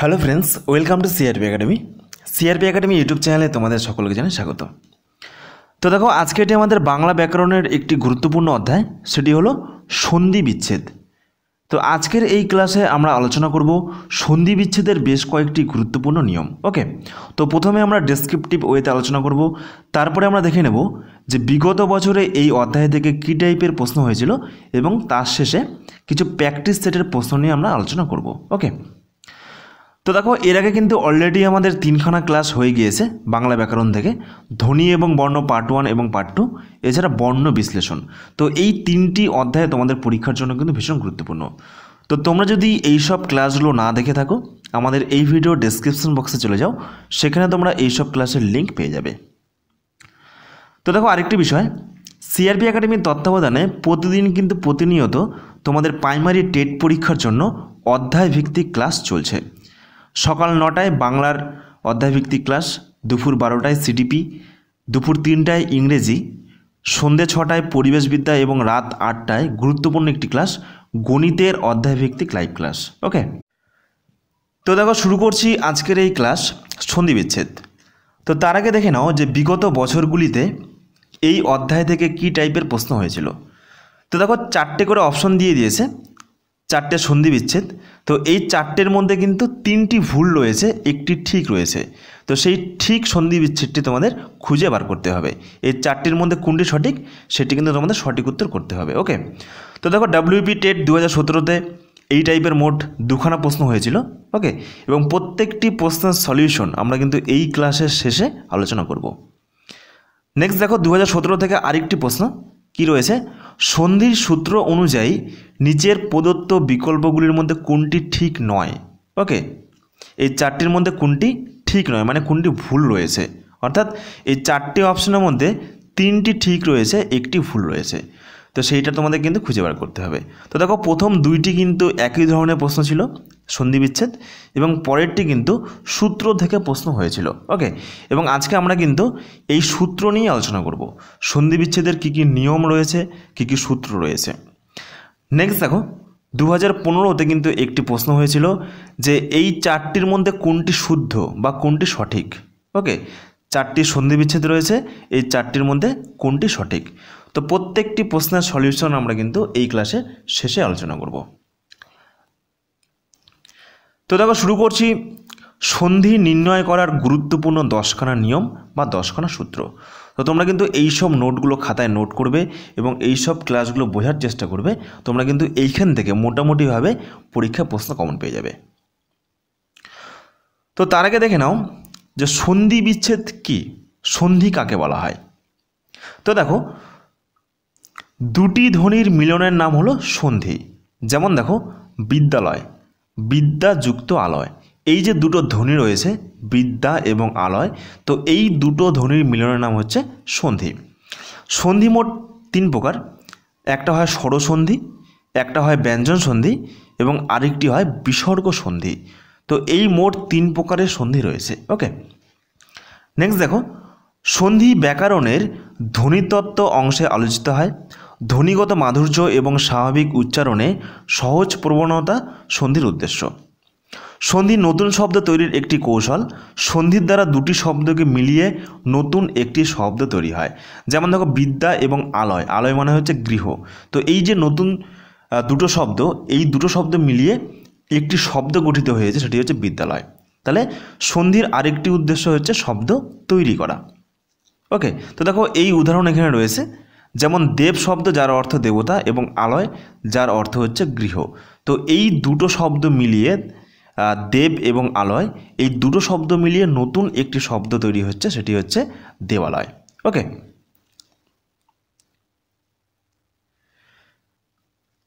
hello friends welcome to CRP academy CRP academy YouTube চ্যানেলে তোমাদের সকলকে জানাই স্বাগত তো দেখো আজকে এটি আমাদের বাংলা ব্যাকরণের একটি গুরুত্বপূর্ণ অধ্যায় সেটি হলো সন্ধি বিচ্ছেদ তো আজকের এই ক্লাসে আমরা আলোচনা করব সন্ধি বিচ্ছেদের বেশ কয়েকটি গুরুত্বপূর্ণ নিয়ম ওকে তো প্রথমে আমরা ডেসক্রিপটিভ ওয়েতে আলোচনা করব তারপরে আমরা দেখে নেব যে বিগত বছরে এই অধ্যায় থেকে কী টাইপের প্রশ্ন হয়েছিল এবং তার শেষে কিছু প্র্যাকটিস সেটের প্রশ্ন নিয়ে আমরা আলোচনা করব ওকে তো দেখো এর আগে কিন্তু অলরেডি আমাদের তিনখানা ক্লাস হয়ে গিয়েছে বাংলা ব্যাকরণ থেকে ধ্বনি এবং বর্ণ পার্ট ওয়ান এবং পার্ট টু এছাড়া বর্ণ বিশ্লেষণ তো এই তিনটি অধ্যায় তোমাদের পরীক্ষার জন্য কিন্তু ভীষণ গুরুত্বপূর্ণ তো তোমরা যদি এই সব ক্লাসগুলো না দেখে থাকো আমাদের এই ভিডিও ডেসক্রিপশন বক্সে চলে যাও সেখানে তোমরা এই সব ক্লাসের লিঙ্ক পেয়ে যাবে তো দেখো আরেকটি বিষয় সিআরপি একাডেমির তত্ত্বাবধানে প্রতিদিন কিন্তু প্রতিনিয়ত তোমাদের প্রাইমারি টেট পরীক্ষার জন্য অধ্যায় ভিত্তিক ক্লাস চলছে সকাল নটায় বাংলার অধ্যায়ভিত্তিক ক্লাস দুপুর বারোটায় সিডিপি দুপুর তিনটায় ইংরেজি সন্ধে ছটায় পরিবেশবিদ্যা এবং রাত আটটায় গুরুত্বপূর্ণ একটি ক্লাস গণিতের অধ্যায়ভিত্তিক লাইভ ক্লাস ওকে তো দেখো শুরু করছি আজকের এই ক্লাস সন্ধিবিচ্ছেদ তো তার আগে দেখে নাও যে বিগত বছরগুলিতে এই অধ্যায় থেকে কি টাইপের প্রশ্ন হয়েছিল তো দেখো চারটে করে অপশন দিয়ে দিয়েছে চারটে সন্ধি বিচ্ছেদ তো এই চারটের মধ্যে কিন্তু তিনটি ভুল রয়েছে একটি ঠিক রয়েছে তো সেই ঠিক সন্ধি বিচ্ছেদটি তোমাদের খুঁজে বার করতে হবে এই চারটির মধ্যে কোনটি সঠিক সেটি কিন্তু তোমাদের সঠিক উত্তর করতে হবে ওকে তো দেখো ডাব্লিউপি টেট দু হাজার সতেরোতে এই টাইপের মোট দুখানা প্রশ্ন হয়েছিল ওকে এবং প্রত্যেকটি প্রশ্নের সলিউশন আমরা কিন্তু এই ক্লাসের শেষে আলোচনা করব নেক্সট দেখো দু থেকে আরেকটি প্রশ্ন কি রয়েছে সন্ধির সূত্র অনুযায়ী নিচের প্রদত্ত বিকল্পগুলির মধ্যে কোনটি ঠিক নয় ওকে এই চারটির মধ্যে কোনটি ঠিক নয় মানে কোনটি ভুল রয়েছে অর্থাৎ এই চারটি অপশনের মধ্যে তিনটি ঠিক রয়েছে একটি ভুল রয়েছে তো সেইটা তোমাদের কিন্তু খুঁজে বার করতে হবে তো দেখো প্রথম দুইটি কিন্তু একই ধরনের প্রশ্ন ছিল সন্ধি বিচ্ছেদ এবং পরেরটি কিন্তু সূত্র থেকে প্রশ্ন হয়েছিল ওকে এবং আজকে আমরা কিন্তু এই সূত্র নিয়ে আলোচনা করব সন্ধি বিচ্ছেদের কী কী নিয়ম রয়েছে কী কী সূত্র রয়েছে নেক্সট দেখো দু হাজার পনেরোতে কিন্তু একটি প্রশ্ন হয়েছিল যে এই চারটির মধ্যে কোনটি শুদ্ধ বা কোনটি সঠিক ওকে চারটি সন্ধি বিচ্ছেদ রয়েছে এই চারটির মধ্যে কোনটি সঠিক তো প্রত্যেকটি প্রশ্নের সলিউশন আমরা কিন্তু এই ক্লাসে শেষে আলোচনা করব তো দেখো শুরু করছি সন্ধি নির্ণয় করার গুরুত্বপূর্ণ দশখানা নিয়ম বা দশখানা সূত্র তো তোমরা কিন্তু এই সব নোটগুলো খাতায় নোট করবে এবং এই সব ক্লাসগুলো বোঝার চেষ্টা করবে তোমরা কিন্তু এইখান থেকে মোটামুটিভাবে পরীক্ষা প্রশ্ন কমন পেয়ে যাবে তো তার আগে দেখে নাও যে সন্ধি বিচ্ছেদ কি সন্ধি কাকে বলা হয় তো দেখো দুটি ধ্বনির মিলনের নাম হলো সন্ধি যেমন দেখো বিদ্যালয় বিদ্যা যুক্ত আলয় এই যে দুটো ধ্বনি রয়েছে বিদ্যা এবং আলয় তো এই দুটো ধ্বনির মিলনের নাম হচ্ছে সন্ধি সন্ধি মোট তিন প্রকার একটা হয় স্বরসন্ধি একটা হয় ব্যঞ্জন সন্ধি এবং আরেকটি হয় বিসর্গ সন্ধি তো এই মোট তিন প্রকারের সন্ধি রয়েছে ওকে নেক্সট দেখো সন্ধি ব্যাকরণের ধ্বনিতত্ত্ব অংশে আলোচিত হয় ধ্বনিগত মাধুর্য এবং স্বাভাবিক উচ্চারণে সহজ প্রবণতা সন্ধির উদ্দেশ্য সন্ধি নতুন শব্দ তৈরির একটি কৌশল সন্ধির দ্বারা দুটি শব্দকে মিলিয়ে নতুন একটি শব্দ তৈরি হয় যেমন দেখো বিদ্যা এবং আলয় আলয় মানে হচ্ছে গৃহ তো এই যে নতুন দুটো শব্দ এই দুটো শব্দ মিলিয়ে একটি শব্দ গঠিত হয়েছে সেটি হচ্ছে বিদ্যালয় তাহলে সন্ধির আরেকটি উদ্দেশ্য হচ্ছে শব্দ তৈরি করা ওকে তো দেখো এই উদাহরণ এখানে রয়েছে যেমন দেব শব্দ যার অর্থ দেবতা এবং আলয় যার অর্থ হচ্ছে গৃহ তো এই দুটো শব্দ মিলিয়ে দেব এবং আলয় এই দুটো শব্দ মিলিয়ে নতুন একটি শব্দ তৈরি হচ্ছে সেটি হচ্ছে দেবালয় ওকে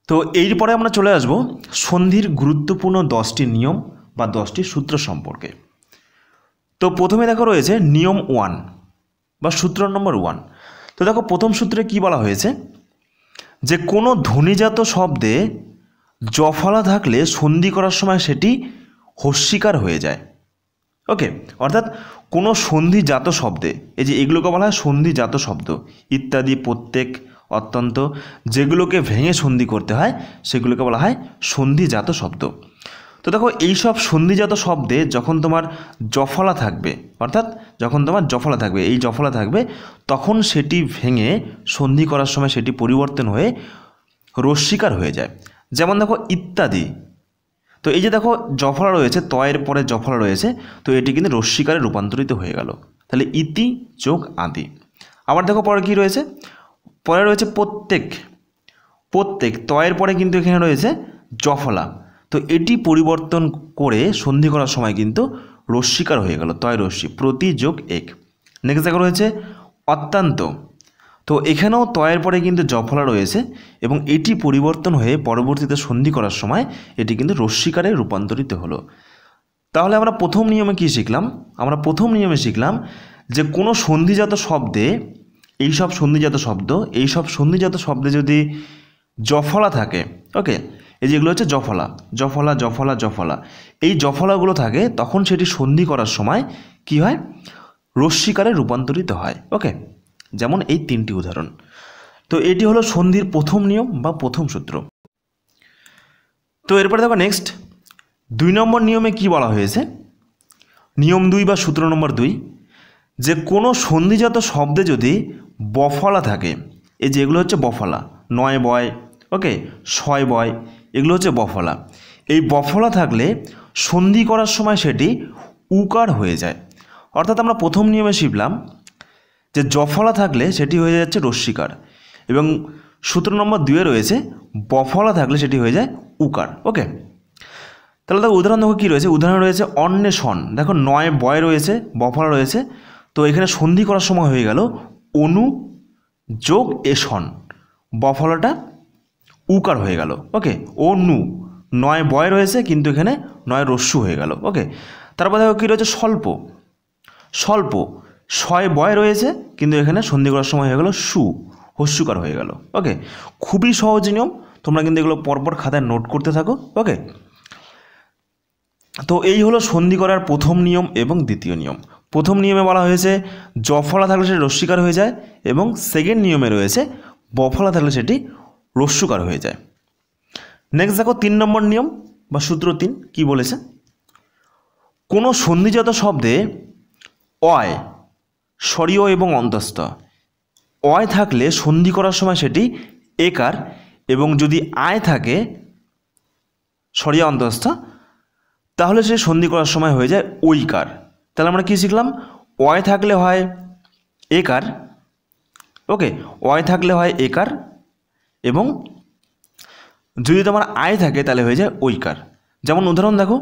তো এরপরে আমরা চলে আসব সন্ধির গুরুত্বপূর্ণ দশটি নিয়ম বা দশটি সূত্র সম্পর্কে তো প্রথমে দেখা রয়েছে নিয়ম ওয়ান বা সূত্র নম্বর ওয়ান তো দেখো প্রথম সূত্রে কি বলা হয়েছে যে কোনো ধ্বনিজাত শব্দে জফলা থাকলে সন্ধি করার সময় সেটি হস্যিকার হয়ে যায় ওকে অর্থাৎ কোনো সন্ধিজাত শব্দে এই যে এগুলোকে বলা হয় সন্ধিজাত শব্দ ইত্যাদি প্রত্যেক অত্যন্ত যেগুলোকে ভেঙে সন্ধি করতে হয় সেগুলোকে বলা হয় সন্ধিজাত শব্দ তো দেখো এইসব সন্ধিজাত শব্দে যখন তোমার জফলা থাকবে অর্থাৎ যখন তোমার জফলা থাকবে এই জফলা থাকবে তখন সেটি ভেঙে সন্ধি করার সময় সেটি পরিবর্তন হয়ে রশ্মিকার হয়ে যায় যেমন দেখো ইত্যাদি তো এই যে দেখো জফলা রয়েছে তয়ের পরে জফলা রয়েছে তো এটি কিন্তু রশ্মিকারে রূপান্তরিত হয়ে গেল তাহলে ইতি যোগ আদি আবার দেখো পরে কি রয়েছে পরে রয়েছে প্রত্যেক প্রত্যেক তয়ের পরে কিন্তু এখানে রয়েছে জফলা তো এটি পরিবর্তন করে সন্ধি করার সময় কিন্তু রশ্মিকার হয়ে গেল তয় রশ্মি প্রতি যোগ এক নেক্সট দেখা রয়েছে অত্যন্ত তো এখানেও তয়ের পরে কিন্তু জফলা রয়েছে এবং এটি পরিবর্তন হয়ে পরবর্তীতে সন্ধি করার সময় এটি কিন্তু রশ্মিকারে রূপান্তরিত হলো তাহলে আমরা প্রথম নিয়মে কি শিখলাম আমরা প্রথম নিয়মে শিখলাম যে কোনো সন্ধিজাত শব্দে এই সব সন্ধিজাত শব্দ এইসব সন্ধিজাত শব্দে যদি জফলা থাকে ওকে এই যেগুলো হচ্ছে জফলা জফলা জফলা জফলা এই জফলাগুলো থাকে তখন সেটি সন্ধি করার সময় কি হয় রশ্মিকারে রূপান্তরিত হয় ওকে যেমন এই তিনটি উদাহরণ তো এটি হলো সন্ধির প্রথম নিয়ম বা প্রথম সূত্র তো এরপরে দেখো নেক্সট দুই নম্বর নিয়মে কি বলা হয়েছে নিয়ম দুই বা সূত্র নম্বর দুই যে কোনো সন্ধিজাত শব্দে যদি বফলা থাকে এই যেগুলো হচ্ছে বফলা নয় বয় ওকে ছয় বয় এগুলো হচ্ছে বফলা এই বফলা থাকলে সন্ধি করার সময় সেটি উকার হয়ে যায় অর্থাৎ আমরা প্রথম নিয়মে শিখলাম যে জফলা থাকলে সেটি হয়ে যাচ্ছে রশ্মিকার এবং সূত্র নম্বর দুয়ে রয়েছে বফলা থাকলে সেটি হয়ে যায় উকার ওকে তাহলে দেখো উদাহরণ দেখো কী রয়েছে উদাহরণ রয়েছে অন্বেষণ দেখো নয় বয় রয়েছে বফলা রয়েছে তো এখানে সন্ধি করার সময় হয়ে গেল অনু যোগ এসন বফলাটা উকার হয়ে গেল ওকে ও নু নয় বয় রয়েছে কিন্তু এখানে নয় রস্যু হয়ে গেল ওকে তারপর দেখো কী রয়েছে স্বল্প স্বল্প ছয় বয় রয়েছে কিন্তু এখানে সন্ধি করার সময় হয়ে গেল সু হস্যুকার হয়ে গেল ওকে খুবই সহজ নিয়ম তোমরা কিন্তু এগুলো পরপর খাতায় নোট করতে থাকো ওকে তো এই হলো সন্ধি করার প্রথম নিয়ম এবং দ্বিতীয় নিয়ম প্রথম নিয়মে বলা হয়েছে জফলা থাকলে সেটি রস্যিকার হয়ে যায় এবং সেকেন্ড নিয়মে রয়েছে বফলা থাকলে সেটি রস্যকার হয়ে যায় নেক্সট দেখো তিন নম্বর নিয়ম বা সূত্র তিন কী বলেছে কোনো সন্ধিজাত শব্দে অয় স্বরীয় এবং অন্তস্থ অয় থাকলে সন্ধি করার সময় সেটি একার এবং যদি আয় থাকে স্বরীয় অন্তস্থ তাহলে সে সন্ধি করার সময় হয়ে যায় ঐকার তাহলে আমরা কী শিখলাম অয় থাকলে হয় একার ওকে অয় থাকলে হয় একার এবং যদি তোমার আয় থাকে তাহলে হয়ে যায় ঐকার যেমন উদাহরণ দেখো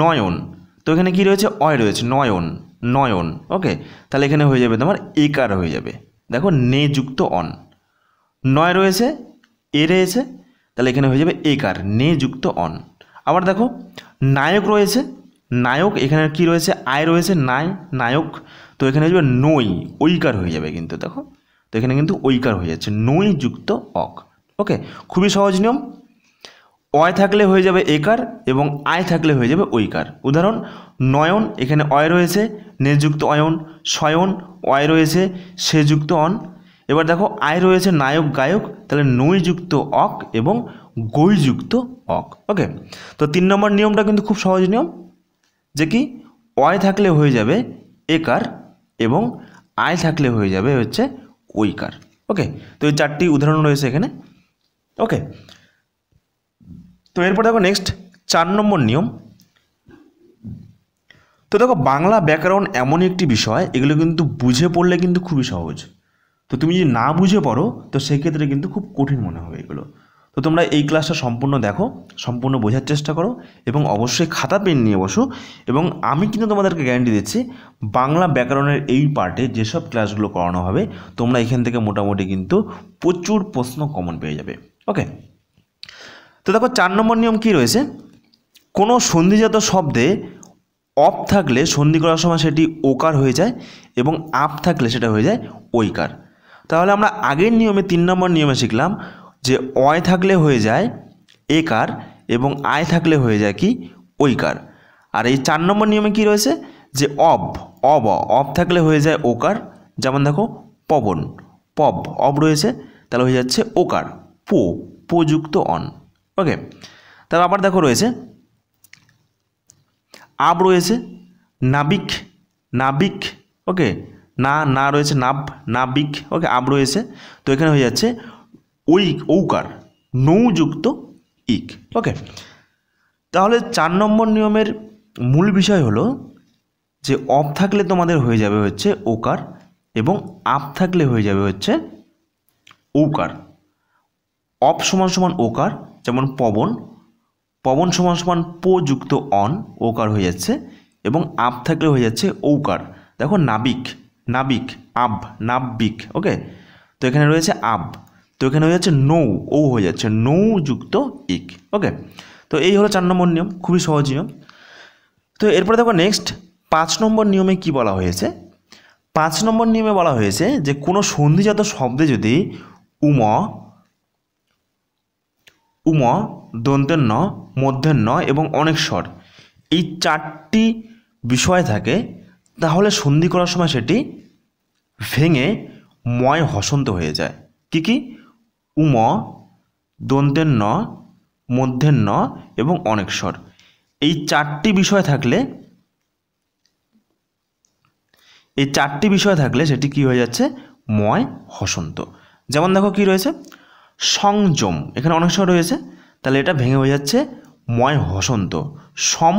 নয়ন তো এখানে কি রয়েছে অয় রয়েছে নয়ন নয়ন ওকে তাহলে এখানে হয়ে যাবে তোমার একার হয়ে যাবে দেখো নে যুক্ত অন নয় রয়েছে এ রয়েছে তাহলে এখানে হয়ে যাবে একার নে যুক্ত অন আবার দেখো নায়ক রয়েছে নায়ক এখানে কি রয়েছে আয় রয়েছে নায় নায়ক তো এখানে হয়ে যাবে নই ঐকার হয়ে যাবে কিন্তু দেখো তো এখানে কিন্তু ঐকার হয়ে যাচ্ছে নই যুক্ত অক ওকে খুবই সহজ নিয়ম অয় থাকলে হয়ে যাবে একার এবং আয় থাকলে হয়ে যাবে ঐকার উদাহরণ নয়ন এখানে অয় রয়েছে নেযুক্ত অয়ন শয়ন অয় রয়েছে সেযুক্ত অন এবার দেখো আয় রয়েছে নায়ক গায়ক তাহলে নৈযুক্ত অক এবং গই অক ওকে তো তিন নম্বর নিয়মটা কিন্তু খুব সহজ নিয়ম যে কি অয় থাকলে হয়ে যাবে একার এবং আয় থাকলে হয়ে যাবে হচ্ছে ঐকার ওকে তো এই চারটি উদাহরণ রয়েছে এখানে ওকে তো এরপর দেখো নেক্সট চার নম্বর নিয়ম তো দেখো বাংলা ব্যাকরণ এমন একটি বিষয় এগুলো কিন্তু বুঝে পড়লে কিন্তু খুবই সহজ তো তুমি যদি না বুঝে পড়ো তো সেক্ষেত্রে কিন্তু খুব কঠিন মনে হবে এগুলো তো তোমরা এই ক্লাসটা সম্পূর্ণ দেখো সম্পূর্ণ বোঝার চেষ্টা করো এবং অবশ্যই খাতা পেন নিয়ে বসো এবং আমি কিন্তু তোমাদেরকে গ্যারান্টি দিচ্ছি বাংলা ব্যাকরণের এই পার্টে যেসব ক্লাসগুলো করানো হবে তোমরা এখান থেকে মোটামুটি কিন্তু প্রচুর প্রশ্ন কমন পেয়ে যাবে ওকে তো দেখো চার নম্বর নিয়ম কি রয়েছে কোনো সন্ধিজাত শব্দে অপ থাকলে সন্ধি করার সময় সেটি ওকার হয়ে যায় এবং আপ থাকলে সেটা হয়ে যায় ওইকার তাহলে আমরা আগের নিয়মে তিন নম্বর নিয়মে শিখলাম যে অয় থাকলে হয়ে যায় একার এবং আয় থাকলে হয়ে যায় কি ওইকার আর এই চার নম্বর নিয়মে কি রয়েছে যে অব অব অব থাকলে হয়ে যায় ওকার যেমন দেখো পবন পব অব রয়েছে তাহলে হয়ে যাচ্ছে ওকার পো যুক্ত অন ওকে তার আবার দেখো রয়েছে আব রয়েছে নাবিক নাবিক ওকে না না রয়েছে নাব নাবিক ওকে আব রয়েছে তো এখানে হয়ে যাচ্ছে ওই ঔকার নৌযুক্ত ইক ওকে তাহলে চার নম্বর নিয়মের মূল বিষয় হলো যে অফ থাকলে তোমাদের হয়ে যাবে হচ্ছে ওকার এবং আপ থাকলে হয়ে যাবে হচ্ছে ঔকার অপ সমান সমান ওকার যেমন পবন পবন সমান সমান পো যুক্ত অন ওকার হয়ে যাচ্ছে এবং আপ থাকলে হয়ে যাচ্ছে ওকার দেখো নাবিক নাবিক আব নাবিক ওকে তো এখানে রয়েছে আব তো এখানে হয়ে যাচ্ছে নৌ ও হয়ে যাচ্ছে নৌ যুক্ত ইক ওকে তো এই হলো চার নম্বর নিয়ম খুবই সহজ নিয়ম তো এরপরে দেখো নেক্সট পাঁচ নম্বর নিয়মে কি বলা হয়েছে পাঁচ নম্বর নিয়মে বলা হয়েছে যে কোনো সন্ধিজাত শব্দে যদি উম উম ন মধ্যের ন এবং অনেক স্বর এই চারটি বিষয় থাকে তাহলে সন্ধি করার সময় সেটি ভেঙে ময় হসন্ত হয়ে যায় কি কি উম দন্তের ন মধ্যের ন এবং অনেক স্বর এই চারটি বিষয় থাকলে এই চারটি বিষয় থাকলে সেটি কি হয়ে যাচ্ছে ময় হসন্ত যেমন দেখো কি রয়েছে সংযম এখানে অনেক সময় রয়েছে তাহলে এটা ভেঙে হয়ে যাচ্ছে ময় হসন্ত সম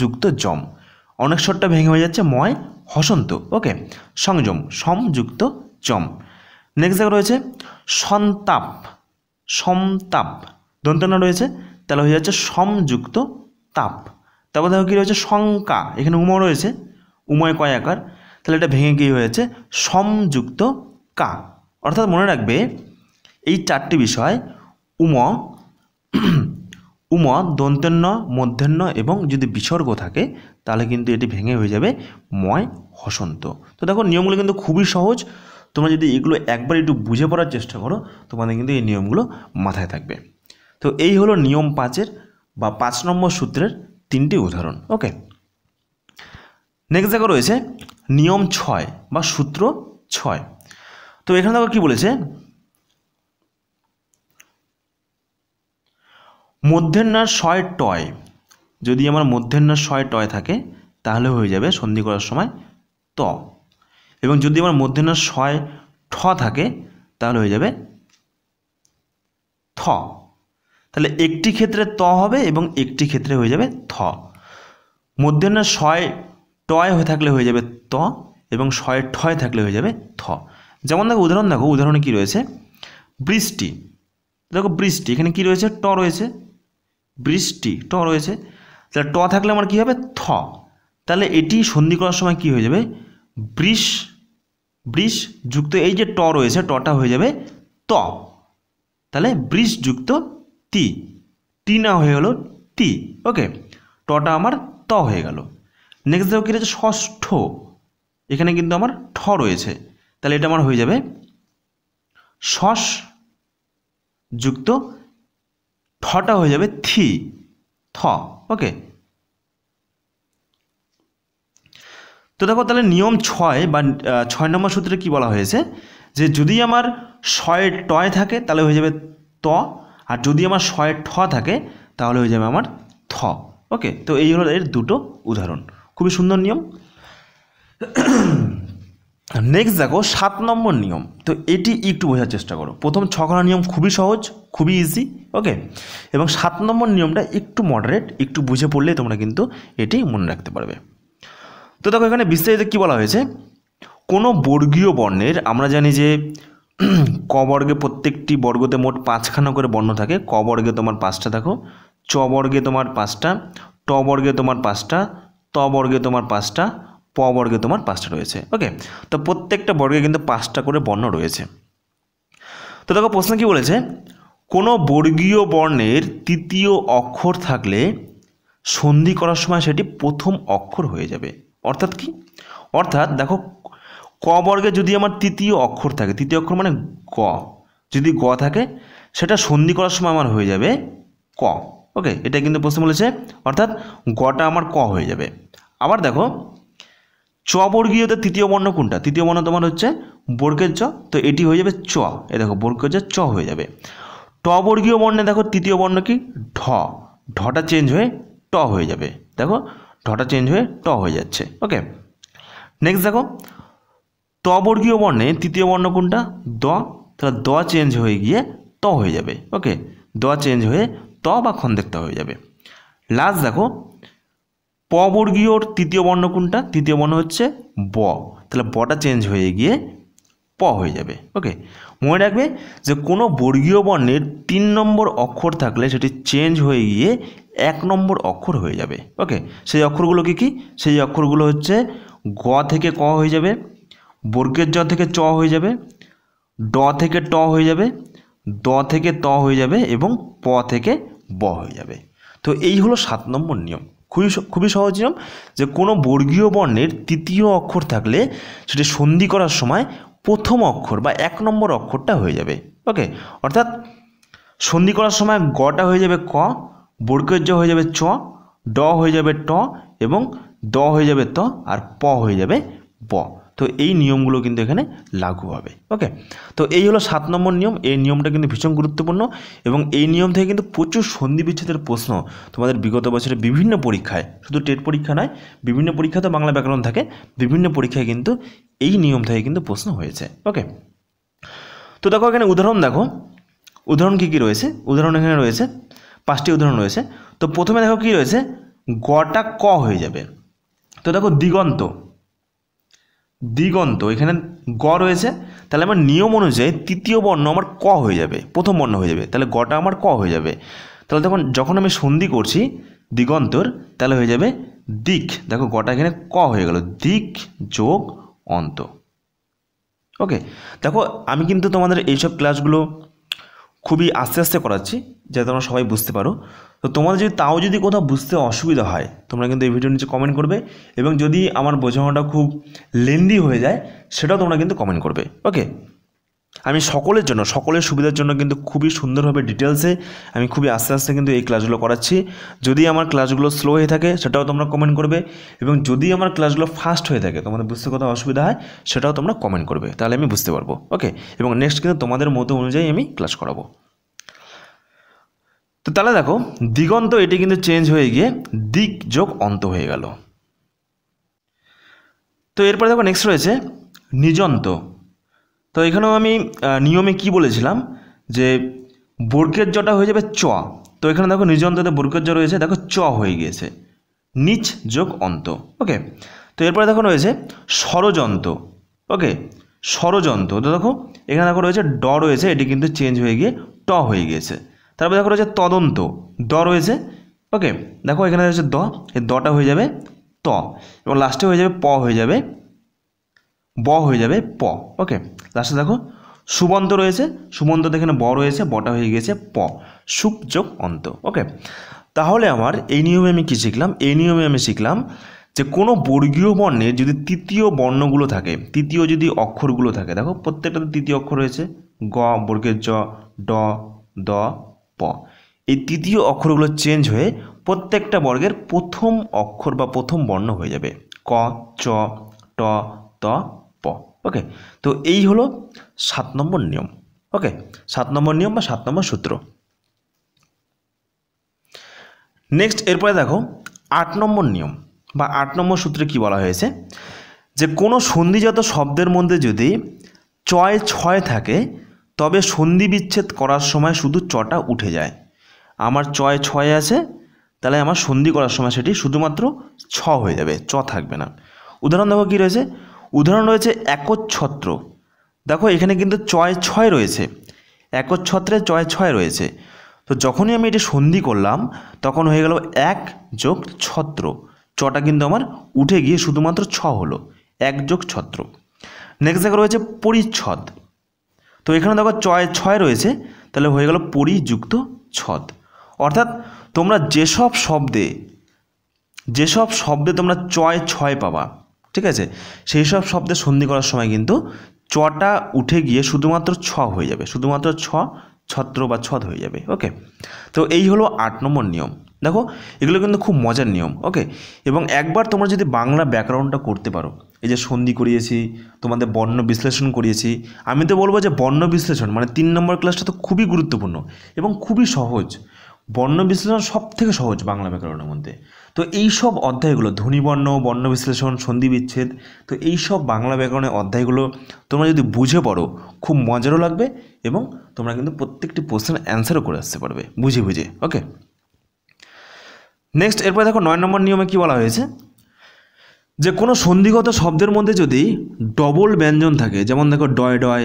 যুক্ত জম অনেক শটটা ভেঙে হয়ে যাচ্ছে ময় হসন্ত ওকে সংযম সমযুক্ত যুক্ত জম নেক্সট জায়গা রয়েছে সন্তাপ সমতাপ দন্তনা রয়েছে তাহলে হয়ে যাচ্ছে সমযুক্ত তাপ তারপর দেখো কী রয়েছে শঙ্কা এখানে উমা রয়েছে উময় আকার তাহলে এটা ভেঙে কী হয়েছে সমযুক্ত কা অর্থাৎ মনে রাখবে এই চারটি বিষয় উম উম দন্ত্য মধ্যাহ্ন এবং যদি বিসর্গ থাকে তাহলে কিন্তু এটি ভেঙে হয়ে যাবে ময় হসন্ত তো দেখো নিয়মগুলো কিন্তু খুবই সহজ তোমরা যদি এগুলো একবার একটু বুঝে পড়ার চেষ্টা করো তোমাদের কিন্তু এই নিয়মগুলো মাথায় থাকবে তো এই হলো নিয়ম পাঁচের বা পাঁচ নম্বর সূত্রের তিনটি উদাহরণ ওকে নেক্সট দেখো রয়েছে নিয়ম ছয় বা সূত্র ছয় তো এখানে দেখো কী বলেছে মধ্যাহ্নার শয় টয় যদি আমার মধ্যাহ্নার শয় টয় থাকে তাহলে হয়ে যাবে সন্ধি করার সময় ত এবং যদি আমার মধ্যাহ্নার শয় ঠ থাকে তাহলে হয়ে যাবে থ তাহলে একটি ক্ষেত্রে ত হবে এবং একটি ক্ষেত্রে হয়ে যাবে থ মধ্যাহ্নার শয় টয় হয়ে থাকলে হয়ে যাবে ত এবং শয় ঠয় থাকলে হয়ে যাবে থ যেমন দেখো উদাহরণ দেখো উদাহরণে কি রয়েছে বৃষ্টি দেখো বৃষ্টি এখানে কি রয়েছে ট রয়েছে বৃষ্টি ট রয়েছে তাহলে ট থাকলে আমার কী হবে থ তাহলে এটি সন্ধি করার সময় কি হয়ে যাবে বৃষ বৃষ যুক্ত এই যে ট রয়েছে টটা হয়ে যাবে ত তাহলে বৃষ যুক্ত তি টি না হয়ে গেলো তি ওকে টটা আমার ত হয়ে গেল নেক্সট দেখো কী রয়েছে ষষ্ঠ এখানে কিন্তু আমার ঠ রয়েছে তাহলে এটা আমার হয়ে যাবে শস যুক্ত থটা হয়ে যাবে থি থ ওকে তো দেখো তাহলে নিয়ম ছয় বা ছয় নম্বর সূত্রে কি বলা হয়েছে যে যদি আমার শয়ে টয় থাকে তাহলে হয়ে যাবে ত আর যদি আমার শয়ে ঠ থাকে তাহলে হয়ে যাবে আমার থ ওকে তো এই হলো এর দুটো উদাহরণ খুবই সুন্দর নিয়ম নেক্সট দেখো সাত নম্বর নিয়ম তো এটি একটু বোঝার চেষ্টা করো প্রথম ছখানা নিয়ম খুবই সহজ খুবই ইজি ওকে এবং সাত নম্বর নিয়মটা একটু মডারেট একটু বুঝে পড়লে তোমরা কিন্তু এটি মনে রাখতে পারবে তো দেখো এখানে বিস্তারিত কী বলা হয়েছে কোনো বর্গীয় বর্ণের আমরা জানি যে ক বর্গে প্রত্যেকটি বর্গতে মোট পাঁচখানা করে বর্ণ থাকে ক বর্গে তোমার পাঁচটা দেখো চ বর্গে তোমার পাঁচটা ট বর্গে তোমার পাঁচটা ত বর্গে তোমার পাঁচটা প বর্গে তোমার পাঁচটা রয়েছে ওকে তো প্রত্যেকটা বর্গে কিন্তু পাঁচটা করে বর্ণ রয়েছে তো দেখো প্রশ্ন কি বলেছে কোনো বর্গীয় বর্ণের তৃতীয় অক্ষর থাকলে সন্ধি করার সময় সেটি প্রথম অক্ষর হয়ে যাবে অর্থাৎ কি অর্থাৎ দেখো ক বর্গে যদি আমার তৃতীয় অক্ষর থাকে তৃতীয় অক্ষর মানে ক যদি গ থাকে সেটা সন্ধি করার সময় আমার হয়ে যাবে ক ওকে এটা কিন্তু প্রশ্ন বলেছে অর্থাৎ গটা আমার ক হয়ে যাবে আবার দেখো চ বর্গীয়তে তৃতীয় বর্ণ কোনটা তৃতীয় বর্ণ তোমার হচ্ছে বর্গের চ তো এটি হয়ে যাবে চ এ দেখো বর্গের চ হয়ে যাবে টবর্গীয় বর্ণে দেখো তৃতীয় বর্ণ কি ঢ ঢটা চেঞ্জ হয়ে ট হয়ে যাবে দেখো ঢটা চেঞ্জ হয়ে ট হয়ে যাচ্ছে ওকে নেক্সট দেখো তবর্গীয় বর্ণে তৃতীয় বর্ণ কোনটা দ তাহলে দ চেঞ্জ হয়ে গিয়ে ত হয়ে যাবে ওকে দ চেঞ্জ হয়ে ত বা খন্দেকতা হয়ে যাবে লাস্ট দেখো পবর্গীয়র তৃতীয় বর্ণ কোনটা তৃতীয় বর্ণ হচ্ছে ব তাহলে বটা চেঞ্জ হয়ে গিয়ে প হয়ে যাবে ওকে মনে রাখবে যে কোনো বর্গীয় বর্ণের তিন নম্বর অক্ষর থাকলে সেটি চেঞ্জ হয়ে গিয়ে এক নম্বর অক্ষর হয়ে যাবে ওকে সেই অক্ষরগুলো কি কি সেই অক্ষরগুলো হচ্ছে গ থেকে ক হয়ে যাবে বর্গের জ থেকে চ হয়ে যাবে ড থেকে ট হয়ে যাবে দ থেকে ত হয়ে যাবে এবং প থেকে ব হয়ে যাবে তো এই হলো সাত নম্বর নিয়ম খুবই খুবই সহজ নিয়ম যে কোনো বর্গীয় বর্ণের তৃতীয় অক্ষর থাকলে সেটি সন্ধি করার সময় প্রথম অক্ষর বা এক নম্বর অক্ষরটা হয়ে যাবে ওকে অর্থাৎ সন্ধি করার সময় গটা হয়ে যাবে ক বর্গজ হয়ে যাবে চ ড হয়ে যাবে ট এবং দ হয়ে যাবে ত আর প হয়ে যাবে ব তো এই নিয়মগুলো কিন্তু এখানে লাগু হবে ওকে তো এই হলো সাত নম্বর নিয়ম এই নিয়মটা কিন্তু ভীষণ গুরুত্বপূর্ণ এবং এই নিয়ম থেকে কিন্তু প্রচুর সন্ধি বিচ্ছেদের প্রশ্ন তোমাদের বিগত বছরে বিভিন্ন পরীক্ষায় শুধু টেট পরীক্ষা নয় বিভিন্ন পরীক্ষা তো বাংলা ব্যাকরণ থাকে বিভিন্ন পরীক্ষায় কিন্তু এই নিয়ম থেকে কিন্তু প্রশ্ন হয়েছে ওকে তো দেখো এখানে উদাহরণ দেখো উদাহরণ কী কী রয়েছে উদাহরণ এখানে রয়েছে পাঁচটি উদাহরণ রয়েছে তো প্রথমে দেখো কী রয়েছে গটা ক হয়ে যাবে তো দেখো দিগন্ত দিগন্ত এখানে গ রয়েছে তাহলে আমার নিয়ম অনুযায়ী তৃতীয় বর্ণ আমার ক হয়ে যাবে প্রথম বর্ণ হয়ে যাবে তাহলে গটা আমার ক হয়ে যাবে তাহলে তখন যখন আমি সন্ধি করছি দিগন্তর তাহলে হয়ে যাবে দিক দেখো গটা এখানে ক হয়ে গেল দিক যোগ অন্ত ওকে দেখো আমি কিন্তু তোমাদের এইসব ক্লাসগুলো খুবই আস্তে আস্তে করাচ্ছি যাতে তোমরা সবাই বুঝতে পারো তো তোমাদের যদি তাও যদি কোথাও বুঝতে অসুবিধা হয় তোমরা কিন্তু এই ভিডিও নিচে কমেন্ট করবে এবং যদি আমার বোঝানোটা খুব লেন্দি হয়ে যায় সেটাও তোমরা কিন্তু কমেন্ট করবে ওকে আমি সকলের জন্য সকলের সুবিধার জন্য কিন্তু খুবই সুন্দরভাবে ডিটেলসে আমি খুবই আস্তে আস্তে কিন্তু এই ক্লাসগুলো করাচ্ছি যদি আমার ক্লাসগুলো স্লো হয়ে থাকে সেটাও তোমরা কমেন্ট করবে এবং যদি আমার ক্লাসগুলো ফাস্ট হয়ে থাকে তোমাদের বুঝতে কথা অসুবিধা হয় সেটাও তোমরা কমেন্ট করবে তাহলে আমি বুঝতে পারবো ওকে এবং নেক্সট কিন্তু তোমাদের মতো অনুযায়ী আমি ক্লাস করাবো তো তাহলে দেখো দিগন্ত এটি কিন্তু চেঞ্জ হয়ে গিয়ে দিক যোগ অন্ত হয়ে গেল তো এরপরে দেখো নেক্সট রয়েছে নিজন্ত তো এখানেও আমি নিয়মে কি বলেছিলাম যে বর্গের জটা হয়ে যাবে চ তো এখানে দেখো নিজন্ততে বর্গের জ রয়েছে দেখো চ হয়ে গিয়েছে নিচ যোগ অন্ত ওকে তো এরপরে দেখো রয়েছে ষড়যন্ত্র ওকে ষড়যন্ত্র তো দেখো এখানে দেখো রয়েছে ড রয়েছে এটি কিন্তু চেঞ্জ হয়ে গিয়ে ট হয়ে গিয়েছে তারপরে দেখো রয়েছে তদন্ত দ রয়েছে ওকে দেখো এখানে রয়েছে দ এই দটা হয়ে যাবে ত এবং লাস্টে হয়ে যাবে প হয়ে যাবে ব হয়ে যাবে প ওকে লাস্টে দেখো সুবন্ত রয়েছে সুবন্ত এখানে ব রয়েছে বটা হয়ে গেছে প সুখ যোগ অন্ত ওকে তাহলে আমার এই নিয়মে আমি কী শিখলাম এই নিয়মে আমি শিখলাম যে কোনো বর্গীয় বর্ণের যদি তৃতীয় বর্ণগুলো থাকে তৃতীয় যদি অক্ষরগুলো থাকে দেখো প্রত্যেকটাতে তৃতীয় অক্ষর রয়েছে গ বর্গের জ ড দ প এই তৃতীয় অক্ষরগুলো চেঞ্জ হয়ে প্রত্যেকটা বর্গের প্রথম অক্ষর বা প্রথম বর্ণ হয়ে যাবে ক চ ট ত ওকে তো এই হলো সাত নম্বর নিয়ম ওকে সাত নম্বর নিয়ম বা সাত নম্বর সূত্র নেক্সট এরপরে দেখো আট নম্বর নিয়ম বা আট নম্বর সূত্রে কি বলা হয়েছে যে কোনো সন্ধিজাত শব্দের মধ্যে যদি চয় ছয় থাকে তবে সন্ধি বিচ্ছেদ করার সময় শুধু চটা উঠে যায় আমার চয় ছয় আছে তাহলে আমার সন্ধি করার সময় সেটি শুধুমাত্র ছ হয়ে যাবে চ থাকবে না উদাহরণ দেখো কী রয়েছে উদাহরণ রয়েছে একচ্ছত্র দেখো এখানে কিন্তু ছয় ছয় রয়েছে একচ্ছত্রে চয় ছয় রয়েছে তো যখনই আমি এটি সন্ধি করলাম তখন হয়ে গেল এক যোগ ছত্র ছটা কিন্তু আমার উঠে গিয়ে শুধুমাত্র ছ হলো এক যোগ ছত্র নেক্সট দেখো রয়েছে পরিচ্ছদ তো এখানে দেখো চয় ছয় রয়েছে তাহলে হয়ে গেল পরিযুক্ত ছদ অর্থাৎ তোমরা যেসব শব্দে যেসব শব্দে তোমরা চয় ছয় পাবা ঠিক আছে সেই সব শব্দের সন্ধি করার সময় কিন্তু চটা উঠে গিয়ে শুধুমাত্র ছ হয়ে যাবে শুধুমাত্র ছ ছত্র বা ছদ হয়ে যাবে ওকে তো এই হলো আট নম্বর নিয়ম দেখো এগুলো কিন্তু খুব মজার নিয়ম ওকে এবং একবার তোমরা যদি বাংলা ব্যাকরণটা করতে পারো এই যে সন্ধি করিয়েছি তোমাদের বর্ণ বিশ্লেষণ করিয়েছি আমি তো বলবো যে বর্ণ বিশ্লেষণ মানে তিন নম্বর ক্লাসটা তো খুবই গুরুত্বপূর্ণ এবং খুবই সহজ বর্ণ বিশ্লেষণ সব থেকে সহজ বাংলা ব্যাকরণের মধ্যে তো এই সব অধ্যায়গুলো ধ্বনিবর্ণ বর্ণ বিশ্লেষণ সন্ধি বিচ্ছেদ তো এই সব বাংলা ব্যাকরণের অধ্যায়গুলো তোমরা যদি বুঝে পড়ো খুব মজারও লাগবে এবং তোমরা কিন্তু প্রত্যেকটি প্রশ্নের অ্যান্সারও করে আসতে পারবে বুঝে বুঝে ওকে নেক্সট এরপরে দেখো নয় নম্বর নিয়মে কি বলা হয়েছে যে কোনো সন্ধিগত শব্দের মধ্যে যদি ডবল ব্যঞ্জন থাকে যেমন দেখো ডয় ডয়